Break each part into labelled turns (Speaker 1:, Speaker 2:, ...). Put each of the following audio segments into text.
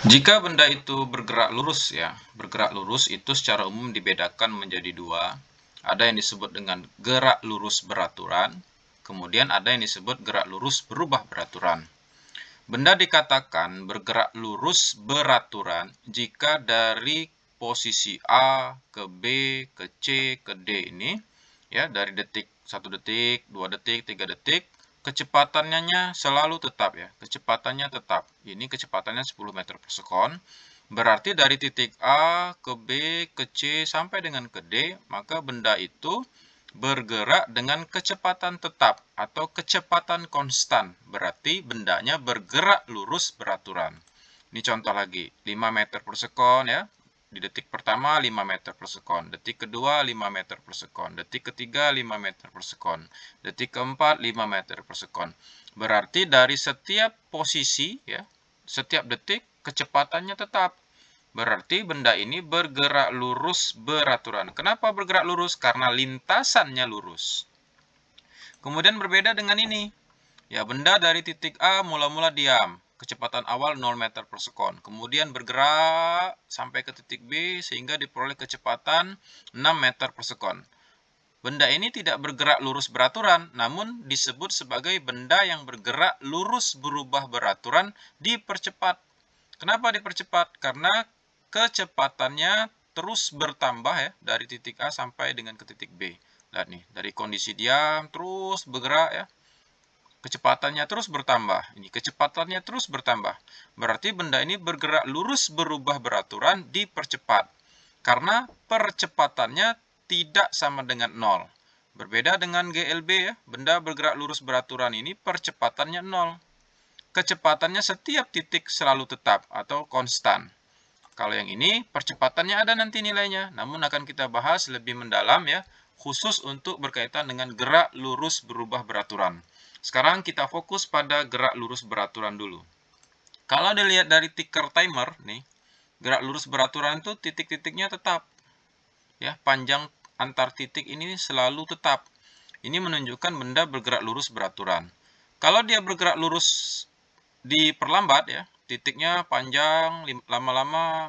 Speaker 1: Jika benda itu bergerak lurus ya, bergerak lurus itu secara umum dibedakan menjadi dua. Ada yang disebut dengan gerak lurus beraturan, kemudian ada yang disebut gerak lurus berubah beraturan. Benda dikatakan bergerak lurus beraturan jika dari posisi A ke B ke C ke D ini ya dari detik satu detik, dua detik, tiga detik kecepatannya selalu tetap ya, kecepatannya tetap. Ini kecepatannya 10 meter per sekon. Berarti dari titik A ke B ke C sampai dengan ke D, maka benda itu bergerak dengan kecepatan tetap atau kecepatan konstan. Berarti bendanya bergerak lurus beraturan. Ini contoh lagi, 5 meter per sekon ya. Di detik pertama 5 meter per sekon, detik kedua 5 meter per sekon, detik ketiga 5 meter per sekon, detik keempat 5 meter per sekon. Berarti dari setiap posisi ya, setiap detik kecepatannya tetap. Berarti benda ini bergerak lurus beraturan. Kenapa bergerak lurus? Karena lintasannya lurus. Kemudian berbeda dengan ini. Ya, benda dari titik A mula-mula diam kecepatan awal 0 meter per sekon. Kemudian bergerak sampai ke titik B sehingga diperoleh kecepatan 6 meter per sekon. Benda ini tidak bergerak lurus beraturan, namun disebut sebagai benda yang bergerak lurus berubah beraturan dipercepat. Kenapa dipercepat? Karena kecepatannya terus bertambah ya dari titik A sampai dengan ke titik B. Lihat nih, dari kondisi diam terus bergerak ya, Kecepatannya terus bertambah. Ini kecepatannya terus bertambah. Berarti benda ini bergerak lurus berubah beraturan dipercepat. Karena percepatannya tidak sama dengan nol. Berbeda dengan GLB ya, benda bergerak lurus beraturan ini percepatannya nol. Kecepatannya setiap titik selalu tetap atau konstan. Kalau yang ini percepatannya ada nanti nilainya, namun akan kita bahas lebih mendalam ya, khusus untuk berkaitan dengan gerak lurus berubah beraturan. Sekarang kita fokus pada gerak lurus beraturan dulu. Kalau dilihat dari ticker timer nih, gerak lurus beraturan itu titik-titiknya tetap. Ya, panjang antar titik ini selalu tetap. Ini menunjukkan benda bergerak lurus beraturan. Kalau dia bergerak lurus diperlambat ya, titiknya panjang lama-lama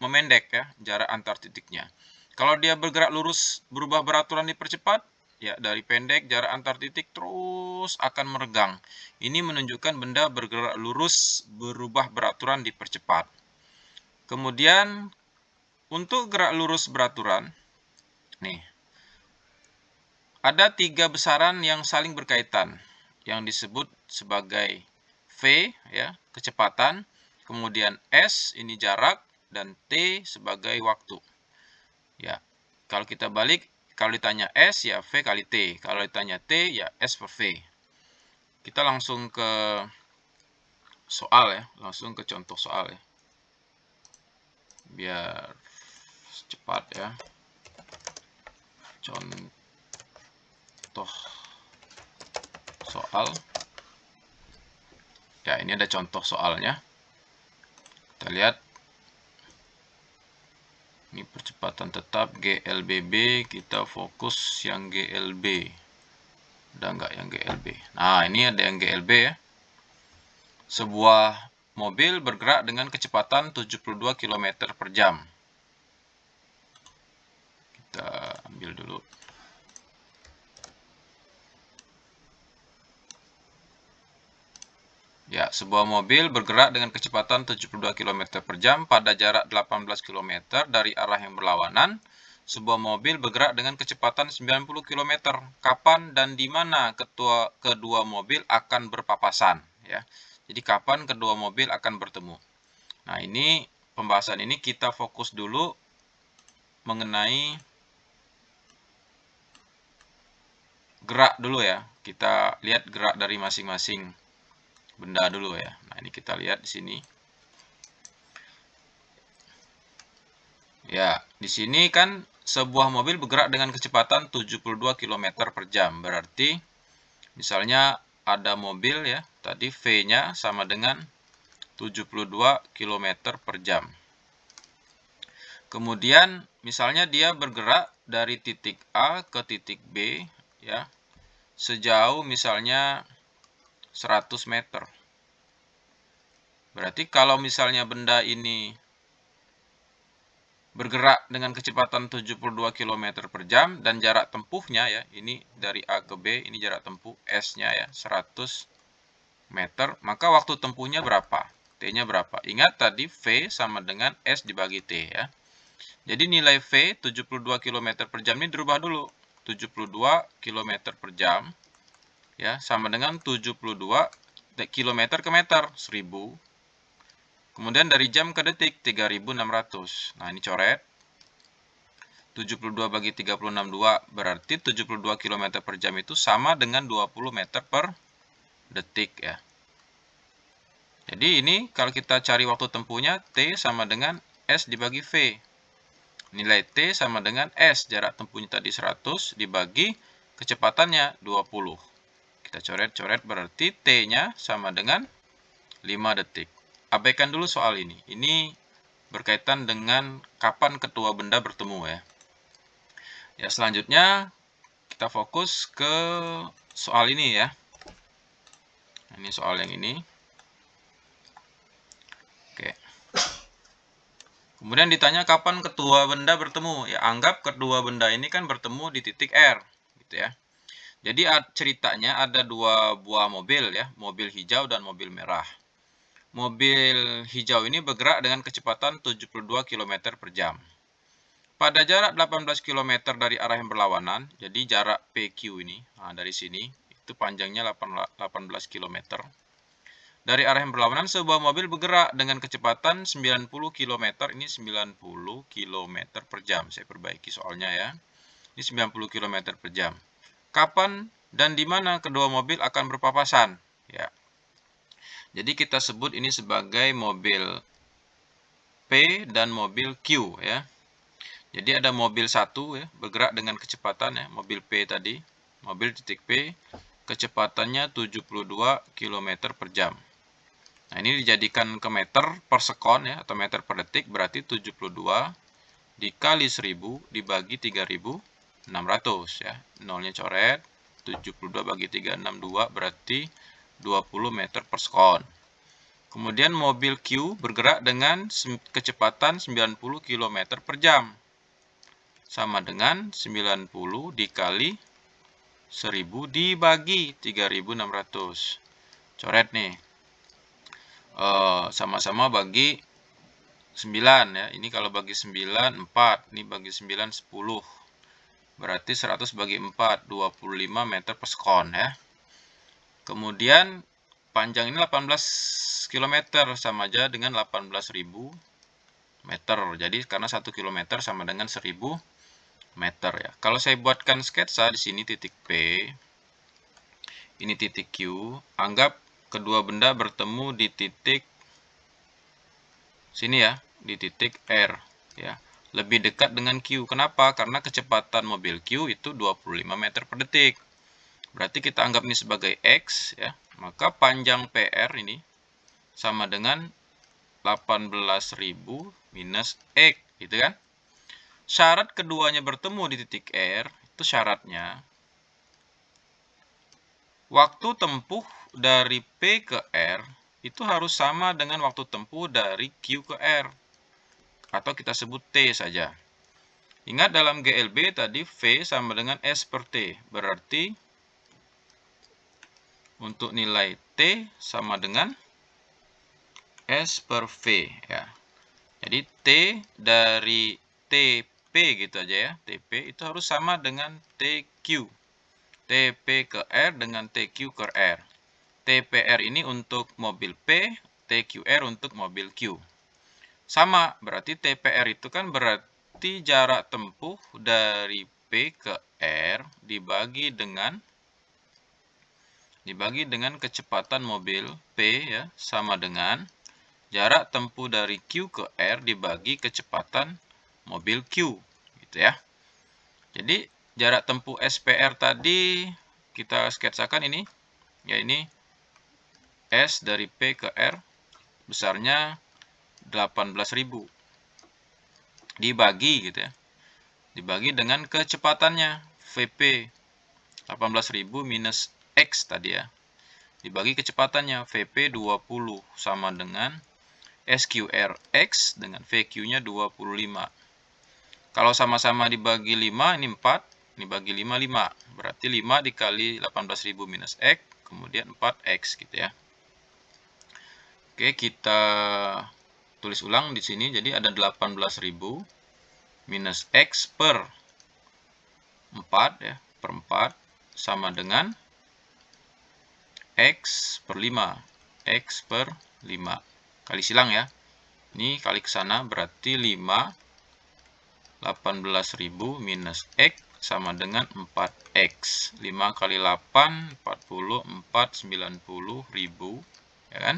Speaker 1: memendek ya jarak antar titiknya. Kalau dia bergerak lurus berubah beraturan dipercepat, Ya, dari pendek jarak antar titik terus akan meregang. Ini menunjukkan benda bergerak lurus berubah beraturan dipercepat. Kemudian untuk gerak lurus beraturan, nih, ada tiga besaran yang saling berkaitan, yang disebut sebagai v, ya, kecepatan, kemudian s ini jarak dan t sebagai waktu. Ya, kalau kita balik kalau ditanya S, ya V kali T. Kalau ditanya T, ya S per V. Kita langsung ke soal ya. Langsung ke contoh soal ya. Biar cepat ya. Contoh soal. Ya, ini ada contoh soalnya. Kita lihat Kecepatan tetap GLBB kita fokus yang GLB udah nggak yang GLB nah ini ada yang GLB ya sebuah mobil bergerak dengan kecepatan 72 km per jam kita ambil dulu Ya, sebuah mobil bergerak dengan kecepatan 72 km per jam pada jarak 18 km dari arah yang berlawanan. Sebuah mobil bergerak dengan kecepatan 90 km. Kapan dan di mana ketua, kedua mobil akan berpapasan? Ya, Jadi kapan kedua mobil akan bertemu? Nah, ini pembahasan ini kita fokus dulu mengenai gerak dulu ya. Kita lihat gerak dari masing-masing benda dulu ya. Nah, ini kita lihat di sini. Ya, di sini kan sebuah mobil bergerak dengan kecepatan 72 km per jam. Berarti, misalnya ada mobil ya, tadi V-nya sama dengan 72 km per jam. Kemudian, misalnya dia bergerak dari titik A ke titik B, ya, sejauh misalnya 100 meter. Berarti kalau misalnya benda ini bergerak dengan kecepatan 72 km per jam dan jarak tempuhnya ya, ini dari A ke B, ini jarak tempuh S-nya ya, 100 meter, maka waktu tempuhnya berapa? T-nya berapa? Ingat tadi V sama dengan S dibagi T ya. Jadi nilai V 72 km per jam ini dirubah dulu. 72 km per jam ya sama dengan 72 km ke meter 1000 kemudian dari jam ke detik 3600 nah ini coret 72 bagi 362 berarti 72 km per jam itu sama dengan 20 meter per detik ya jadi ini kalau kita cari waktu tempuhnya T sama dengan S dibagi V nilai T sama dengan S jarak tempuhnya tadi 100 dibagi kecepatannya 20 saya coret-coret berarti T-nya sama dengan 5 detik. Abaikan dulu soal ini. Ini berkaitan dengan kapan ketua benda bertemu ya. Ya, selanjutnya kita fokus ke soal ini ya. Ini soal yang ini. Oke. Kemudian ditanya kapan ketua benda bertemu. Ya, anggap kedua benda ini kan bertemu di titik R, gitu ya. Jadi ceritanya ada dua buah mobil ya, mobil hijau dan mobil merah. Mobil hijau ini bergerak dengan kecepatan 72 km per jam. Pada jarak 18 km dari arah yang berlawanan, jadi jarak PQ ini, nah dari sini, itu panjangnya 18 km. Dari arah yang berlawanan, sebuah mobil bergerak dengan kecepatan 90 km, ini 90 km per jam. Saya perbaiki soalnya ya, ini 90 km per jam kapan dan di mana kedua mobil akan berpapasan. Ya. Jadi kita sebut ini sebagai mobil P dan mobil Q ya. Jadi ada mobil satu ya, bergerak dengan kecepatan ya, mobil P tadi, mobil titik P, kecepatannya 72 km per jam. Nah ini dijadikan ke meter per sekon ya, atau meter per detik, berarti 72 dikali 1000 dibagi 3000 600 ya. Nolnya coret. 72 bagi 362 berarti 20 meter per sekon. Kemudian mobil Q bergerak dengan kecepatan 90 km per jam. Sama dengan 90 dikali 1000 dibagi 3600. Coret nih. Eh, sama-sama e, bagi 9 ya. Ini kalau bagi 9, 4. Ini bagi 9, 10. Berarti 100 bagi 4, 25 meter per sekon ya. Kemudian panjang ini 18 km sama aja dengan 18.000 meter. Jadi karena 1 km sama dengan 1000 meter ya. Kalau saya buatkan sketsa di sini titik P, ini titik Q, anggap kedua benda bertemu di titik sini ya, di titik R ya lebih dekat dengan Q. Kenapa? Karena kecepatan mobil Q itu 25 meter per detik. Berarti kita anggap ini sebagai X, ya. Maka panjang PR ini sama dengan 18.000 minus X, gitu kan? Syarat keduanya bertemu di titik R, itu syaratnya. Waktu tempuh dari P ke R itu harus sama dengan waktu tempuh dari Q ke R. Atau kita sebut T saja. Ingat dalam GLB tadi V sama dengan S per T. Berarti untuk nilai T sama dengan S per V. Ya. Jadi T dari TP gitu aja ya. TP itu harus sama dengan TQ. TP ke R dengan TQ ke R. TPR ini untuk mobil P, TQR untuk mobil Q. Sama, berarti TPR itu kan berarti jarak tempuh dari P ke R dibagi dengan dibagi dengan kecepatan mobil P ya sama dengan jarak tempuh dari Q ke R dibagi kecepatan mobil Q gitu ya. Jadi jarak tempuh SPR tadi kita sketsakan ini ya ini S dari P ke R besarnya 18.000 dibagi gitu ya. Dibagi dengan kecepatannya VP 18.000 minus X tadi ya. Dibagi kecepatannya VP 20 sama dengan SQR X dengan VQ-nya 25. Kalau sama-sama dibagi 5 ini 4, ini bagi 5 5. Berarti 5 dikali 18.000 minus X kemudian 4X gitu ya. Oke, kita tulis ulang di sini jadi ada 18.000 minus x per 4 ya, per 4 sama dengan x per 5. x per 5. Kali silang ya. Ini kali ke sana berarti 5 18.000 minus x sama dengan 4x. 5 kali 8 44 90.000 ya kan?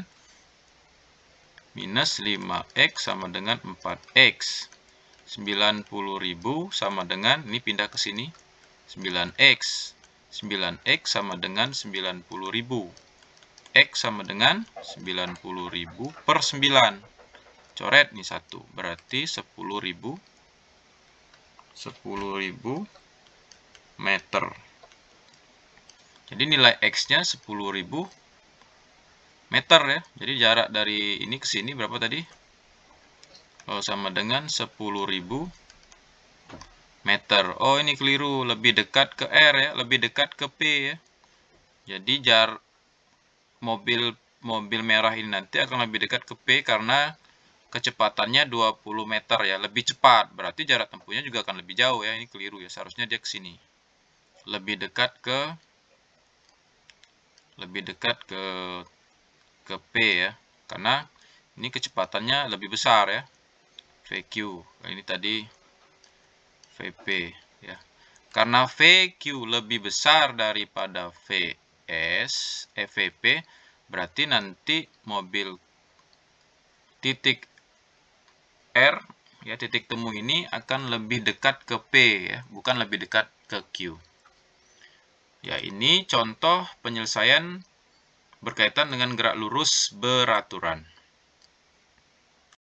Speaker 1: minus 5x sama dengan 4x. 90.000 sama dengan, ini pindah ke sini, 9x. 9x sama dengan 90.000. X sama dengan 90.000 per 9. Coret nih 1, berarti 10.000 10.000 meter. Jadi nilai X-nya 10.000 meter ya. Jadi jarak dari ini ke sini berapa tadi? Oh, sama dengan 10.000 meter. Oh, ini keliru. Lebih dekat ke R ya, lebih dekat ke P ya. Jadi jar mobil mobil merah ini nanti akan lebih dekat ke P karena kecepatannya 20 meter ya, lebih cepat. Berarti jarak tempuhnya juga akan lebih jauh ya. Ini keliru ya, seharusnya dia ke sini. Lebih dekat ke lebih dekat ke ke P ya. Karena ini kecepatannya lebih besar ya. VQ. Ini tadi VP ya. Karena VQ lebih besar daripada VS, FVP, eh, berarti nanti mobil titik R ya titik temu ini akan lebih dekat ke P ya, bukan lebih dekat ke Q. Ya, ini contoh penyelesaian berkaitan dengan gerak lurus beraturan.